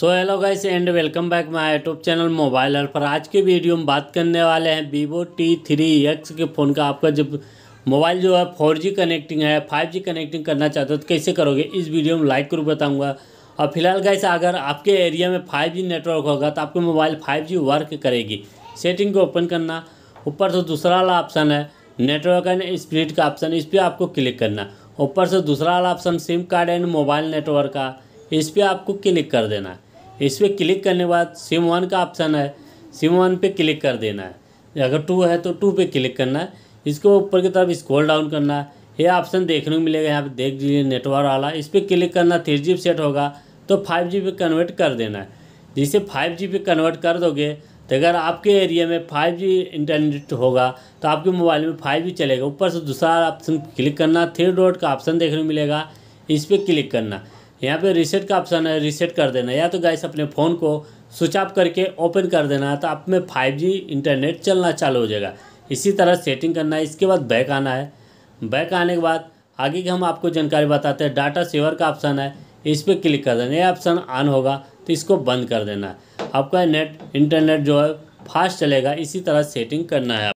so hello guys and welcome back my YouTube channel mobile पर आज के video में बात करने वाले हैं वीवो टी थ्री एक्स के फ़ोन का आपका जब मोबाइल जो है फोर जी कनेक्टिंग है फाइव जी कनेक्टिंग करना चाहते हो तो कैसे करोगे इस वीडियो में लाइक करूँ बताऊँगा और फिलहाल गाइस अगर आपके एरिया में फाइव जी नेटवर्क होगा तो आपके मोबाइल फाइव जी वर्क करेगी सेटिंग को ओपन करना ऊपर से दूसरा वाला ऑप्शन है नेटवर्क एंड स्पीड का ऑप्शन इस पर आपको क्लिक करना ऊपर से दूसरा वाला option sim card and mobile network का इस पर आपको क्लिक कर देना है इस पर क्लिक करने के बाद सिम वन का ऑप्शन है सिम वन पे क्लिक कर देना है अगर टू है तो टू पे क्लिक करना है इसको ऊपर की तरफ स्क्रॉल डाउन करना है ये ऑप्शन देखने को मिलेगा यहाँ पे देख लीजिए नेटवर्क वाला इस पर क्लिक करना थ्री जी सेट होगा तो फाइव जी पे कन्वर्ट कर देना है जिसे फाइव जी पे कन्वर्ट कर दोगे तो अगर आपके एरिया में फाइव जी इंटरनेट होगा तो आपके मोबाइल में फाइव जी चलेगा ऊपर से दूसरा ऑप्शन क्लिक करना थ्री डॉट का ऑप्शन देखने को मिलेगा इस पर क्लिक करना यहाँ पे रीसेट का ऑप्शन है रीसेट कर देना या तो गाइस अपने फ़ोन को स्विच ऑफ करके ओपन कर देना तो आप में फाइव इंटरनेट चलना चालू हो जाएगा इसी तरह सेटिंग करना है इसके बाद बैक आना है बैक आने के बाद आगे की हम आपको जानकारी बताते हैं डाटा सेवर का ऑप्शन है इस पर क्लिक कर देना ये ऑप्शन ऑन होगा तो इसको बंद कर देना है आपका नेट इंटरनेट जो है फास्ट चलेगा इसी तरह सेटिंग करना है